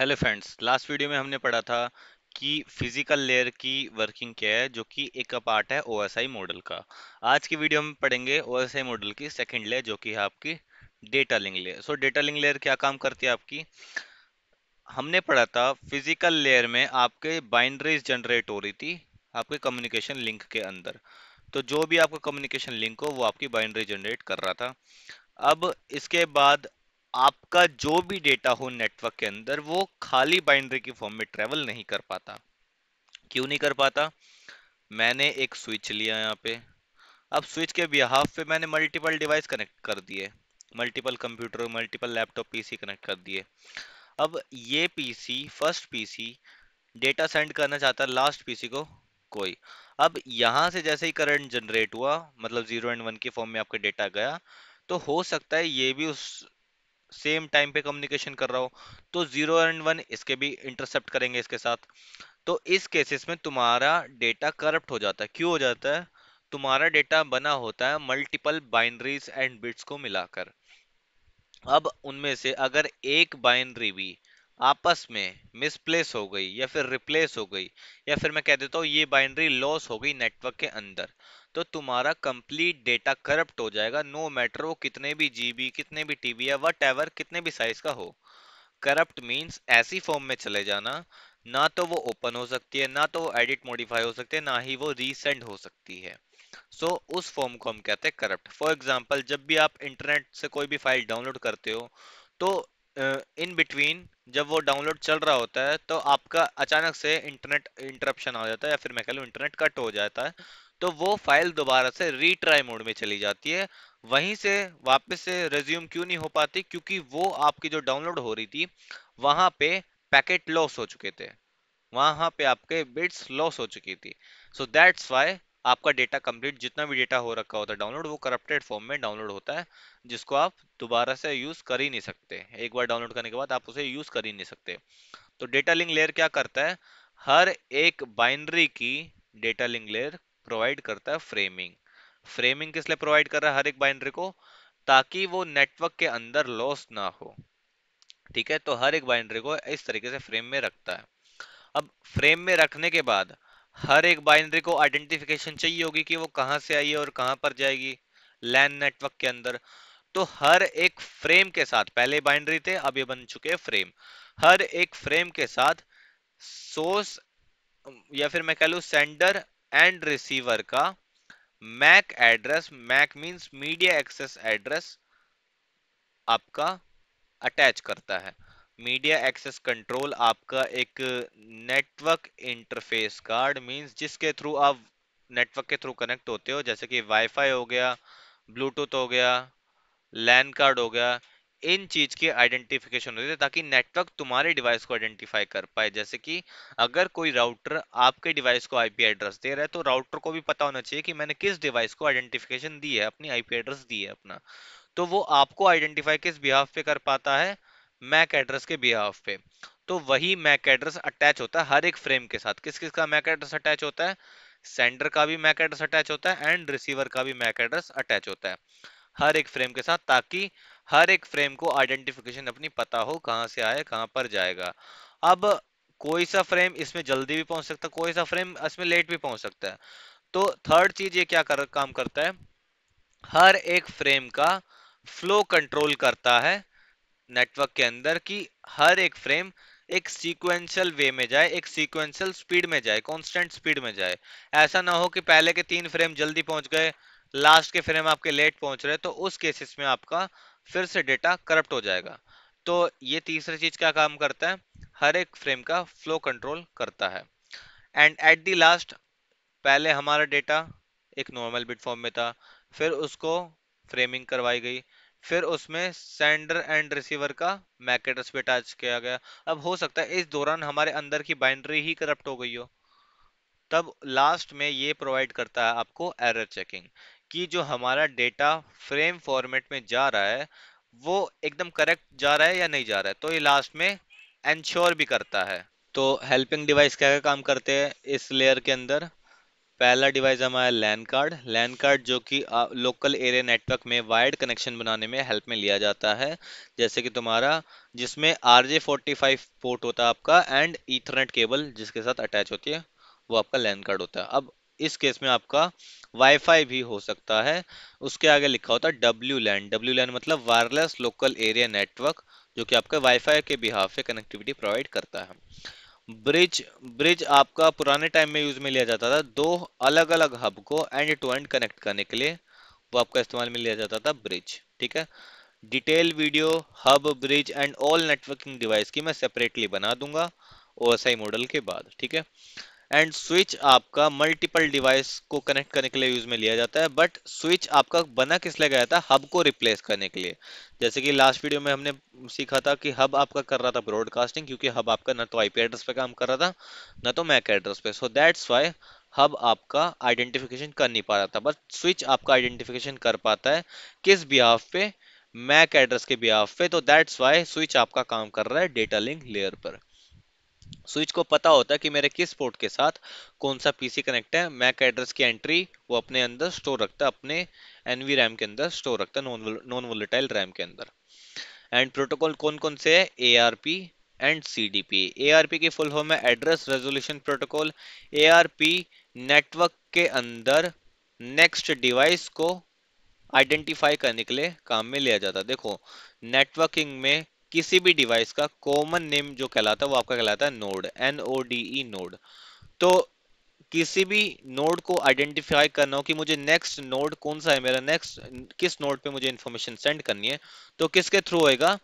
hello friends last video में हमने पढ़ा था कि फिजिकल लेयर की वर्किंग क्या है जो कि एक पार्ट है ओएसआई मॉडल का आज की वीडियो हम पढ़ेंगे ओएसआई मॉडल की सेकंड लेयर जो कि है आपकी data link layer so data link layer क्या काम करती है आपकी हमने पढ़ा था फिजिकल लेयर में आपके बाइंड्रीज जनरेट हो रही थी आपके कम्युनिकेशन लिंक के अंदर तो जो भी आपका कम्युनिकेशन लिंक हो वो आपकी बाइंड्री जनरेट कर रहा था अब इसके बाद आपका जो भी डेटा हो नेटवर्क के अंदर वो खाली बाइंड्री की फॉर्म में ट्रेवल नहीं कर पाता क्यों नहीं कर पाता मैंने एक स्विच लिया यहाँ पे अब स्विच के बिहाफ पे मैंने मल्टीपल डिवाइस कनेक्ट कर दिए multiple computer multiple laptop PC connect कर दिए अब ये PC first PC data send करना चाहता है लास्ट पीसी को कोई अब यहाँ से जैसे ही करंट जनरेट हुआ मतलब जीरो एंड वन के फॉर्म में आपका डेटा गया तो हो सकता है ये भी उस सेम टाइम पे कम्युनिकेशन कर रहा हो तो जीरो एंड वन इसके भी इंटरसेप्ट करेंगे इसके साथ तो इस केसेस में तुम्हारा डेटा करप्ट हो जाता है क्यों हो जाता है तुम्हारा डेटा बना होता है मल्टीपल बाइंड्रीज एंड बिट्स को मिलाकर अब उनमें से अगर एक बाइंड्री भी आपस में मिसप्लेस हो गई या फिर रिप्लेस हो गई या फिर मैं कह देता हूँ ये बाइनरी लॉस हो गई नेटवर्क के अंदर तो तुम्हारा कंप्लीट डेटा करप्ट हो जाएगा नो मैटर वो कितने भी जीबी कितने भी टीबी या वट एवर कितने भी साइज का हो करप्ट मीन्स ऐसी फॉर्म में चले जाना ना तो वो ओपन हो सकती है ना तो वो एडिट मॉडिफाई हो सकती है ना ही वो रीसेंड हो सकती है सो so, उस फॉर्म को हम कहते हैं करप्ट फॉर एग्जाम्पल जब भी आप इंटरनेट से कोई भी फाइल डाउनलोड करते हो तो इन बिटवीन जब वो डाउनलोड चल रहा होता है तो आपका अचानक से इंटरनेट इंटरप्शन आ जाता है या फिर मैं कह लूँ इंटरनेट कट हो जाता है तो वो फाइल दोबारा से रीट्राई मोड में चली जाती है वहीं से वापस से रेज्यूम क्यों नहीं हो पाती क्योंकि वो आपकी जो डाउनलोड हो रही थी वहां पे पैकेट लॉस हो चुके थे वहाँ पे आपके बिट्स लॉस हो चुकी थी सो दैट्स वाई आपका डेटा कंप्लीट जितना भी डेटा हो रखा होता है डाउनलोड वो करप्टेड फॉर्म में डाउनलोड होता है जिसको आप दोबारा से यूज़ कर ही नहीं सकते एक बार डाउनलोड करने के बाद आप उसे यूज़ कर ही नहीं सकते तो डेटा लिंक लेयर क्या करता है हर एक बाइनरी की डेटा लिंक लेयर प्रोवाइड करता है फ्रेमिंग फ्रेमिंग किस लिए प्रोवाइड कर रहा है हर एक बाइनरी को ताकि वो नेटवर्क के अंदर लॉस ना हो ठीक है तो हर एक बाइनरी को इस तरीके से फ्रेम में रखता है अब फ्रेम में रखने के बाद हर एक बाइनरी को आइडेंटिफिकेशन चाहिए होगी कि वो कहां से आई है और कहां पर जाएगी लैंड नेटवर्क के अंदर तो हर एक फ्रेम के साथ पहले बाइनरी थे अब ये बन चुके फ्रेम हर एक फ्रेम के साथ सोर्स या फिर मैं कह लू सेंडर एंड रिसीवर का MAC address MAC means media access address आपका अटैच करता है मीडिया एक्सेस कंट्रोल आपका एक नेटवर्क इंटरफेस कार्ड मींस जिसके थ्रू आप नेटवर्क के थ्रू कनेक्ट होते हो जैसे कि वाईफाई हो गया ब्लूटूथ हो गया लैन कार्ड हो गया इन चीज की आइडेंटिफिकेशन होती है ताकि नेटवर्क तुम्हारे डिवाइस को आइडेंटिफाई कर पाए जैसे कि अगर कोई राउटर आपके डिवाइस को आईपी एड्रेस दे रहा है तो राउटर को भी पता होना चाहिए कि मैंने किस डिवाइस को आइडेंटिफिकेशन दी है अपनी आईपी एड्रेस दी है अपना तो वो आपको आइडेंटिफाई किस बिहाफ पे कर पाता है मैक एड्रेस के बिहाफ पे तो वही मैक एड्रेस अटैच होता है हर एक फ्रेम के साथ किस किस का मैक एड्रेस अटैच होता है सेंडर का भी मैक एड्रेस अटैच होता है एंड रिसीवर का भी मैक एड्रेस अटैच होता है हर एक फ्रेम के साथ ताकि हर एक फ्रेम को आइडेंटिफिकेशन अपनी पता हो कहाँ से आए कहां पर जाएगा अब कोई सा फ्रेम इसमें जल्दी भी पहुंच सकता है कोई सा फ्रेम इसमें लेट भी पहुंच सकता है तो थर्ड चीज ये क्या कर काम करता है हर एक फ्रेम का फ्लो कंट्रोल करता है नेटवर्क के अंदर कि हर एक फ्रेम एक सीक्वेंशियल वे में जाए एक सीक्वेंशियल स्पीड में जाए कांस्टेंट स्पीड में जाए ऐसा ना हो कि पहले के तीन फ्रेम जल्दी पहुंच गए लास्ट के फ्रेम आपके लेट पहुंच रहे तो उस केसेस में आपका फिर से डेटा करप्ट हो जाएगा तो ये तीसरी चीज क्या काम करता है हर एक फ्रेम का फ्लो कंट्रोल करता है एंड एट दी लास्ट पहले हमारा डेटा एक नॉर्मल बिट फॉर्म में था फिर उसको फ्रेमिंग करवाई गई फिर उसमें सेंडर एंड रिसीवर का मैक एड्रेस भी अटैच किया गया अब हो सकता है इस दौरान हमारे अंदर की बाइंड्री ही करप्ट हो गई हो तब लास्ट में ये प्रोवाइड करता है आपको एरर चेकिंग कि जो हमारा डेटा फ्रेम फॉर्मेट में जा रहा है वो एकदम करेक्ट जा रहा है या नहीं जा रहा है तो ये लास्ट में एंश्योर भी करता है तो हेल्पिंग डिवाइस क्या क्या काम करते हैं इस लेयर के अंदर पहला डिवाइस हमारा लैंड कार्ड लैंड कार्ड जो कि लोकल एरिया नेटवर्क में वायर्ड कनेक्शन बनाने में हेल्प में लिया जाता है जैसे कि तुम्हारा जिसमें R J forty five port होता है आपका एंड ईथरनेट केबल जिसके साथ अटैच होती है वो आपका लैंड कार्ड होता है अब इस केस में आपका वाईफाई भी हो सकता है उसके आगे लिखा होता है डब्ल्यू लैंड डब्ल्यू लैन मतलब वायरलेस लोकल एरिया नेटवर्क जो कि आपका वाईफाई के बिहाफ पे कनेक्टिविटी प्रोवाइड करता है ब्रिज ब्रिज आपका पुराने टाइम में यूज में लिया जाता था दो अलग अलग हब को एंड टू एंड कनेक्ट करने के लिए वो आपका इस्तेमाल में लिया जाता था ब्रिज ठीक है detail video hub bridge and all networking device की मैं सेपरेटली बना दूंगा ओएसआई मॉडल के बाद ठीक है एंड स्विच आपका मल्टीपल डिवाइस को कनेक्ट करने के लिए यूज में लिया जाता है बट स्विच आपका बना किस लिए गया था हब को रिप्लेस करने के लिए जैसे कि लास्ट वीडियो में हमने सीखा था कि हब आपका कर रहा था ब्रॉडकास्टिंग क्योंकि हब आपका ना तो आईपी एड्रेस पे काम कर रहा था ना तो मैक एड्रेस पे सो दैट्स वाई हब आपका आइडेंटिफिकेशन कर नहीं पा रहा था बट स्विच आपका आइडेंटिफिकेशन कर पाता है किस बिहाफ पे मैक एड्रेस के बिहाफ पे तो दैट्स वाई स्विच आपका काम कर रहा है डेटा लिंक लेयर पर स्विच को पता होता है कि मेरे किस पोर्ट के साथ कौन सा पीसी कनेक्ट है मैक एड्रेस की एंट्री वो अपने अंदर स्टोर रखता है अपने एनवी रैम के अंदर स्टोर रखता है नॉन वोलेटाइल रैम के अंदर एंड प्रोटोकॉल कौन कौन से है एआरपी एंड सीडीपी एआरपी की फुल फॉर्म है address resolution protocol ARP network के अंदर नेक्स्ट डिवाइस को आइडेंटिफाई करने के लिए काम में लिया जाता है देखो नेटवर्किंग में किसी भी डिवाइस का कॉमन नेम जो कहलाता है वो आपका कहलाता है node N O D E node तो किसी भी नोड को आइडेंटिफाई करना हो कि मुझे नेक्स्ट नोड कौन सा है मेरा नेक्स्ट किस नोड पे मुझे इन्फॉर्मेशन सेंड करनी है तो किसके थ्रू होएगा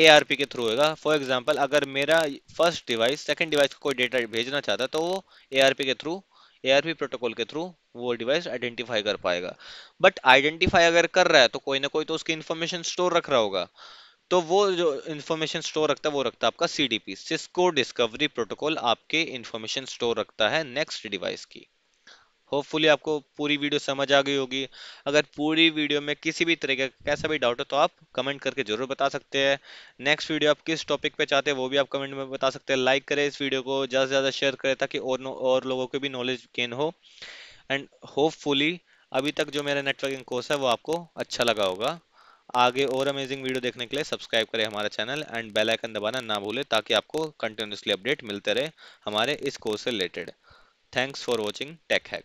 ए के थ्रू होगा फॉर एग्जाम्पल अगर मेरा फर्स्ट डिवाइस सेकेंड डिवाइस को कोई डेटा भेजना चाहता तो वो ए के थ्रू ए प्रोटोकॉल के थ्रू वो डिवाइस आइडेंटिफाई कर पाएगा बट आइडेंटिफाई अगर कर रहा है तो कोई ना कोई तो उसकी इन्फॉर्मेशन स्टोर रख रहा होगा तो वो जो इन्फॉर्मेशन स्टोर रखता है वो रखता है आपका C D P Cisco discovery protocol आपके इन्फॉर्मेशन स्टोर रखता है नेक्स्ट डिवाइस की होपफुली आपको पूरी वीडियो समझ आ गई होगी अगर पूरी वीडियो में किसी भी तरीके का कैसा भी डाउट हो तो आप कमेंट करके जरूर बता सकते हैं नेक्स्ट वीडियो आप किस टॉपिक पे चाहते हैं वो भी आप कमेंट में बता सकते हैं लाइक करें इस वीडियो को ज़्यादा से ज़्यादा शेयर करें ताकि और और लोगों के भी नॉलेज गेन हो एंड होपफुली अभी तक जो मेरा नेटवर्किंग कोर्स है वो आपको अच्छा लगा होगा आगे और अमेजिंग वीडियो देखने के लिए सब्सक्राइब करें हमारा चैनल एंड बेल आइकन दबाना ना भूलें ताकि आपको कंटिन्यूसली अपडेट मिलते रहे हमारे इस कोर्स से related thanks for watching Tech hack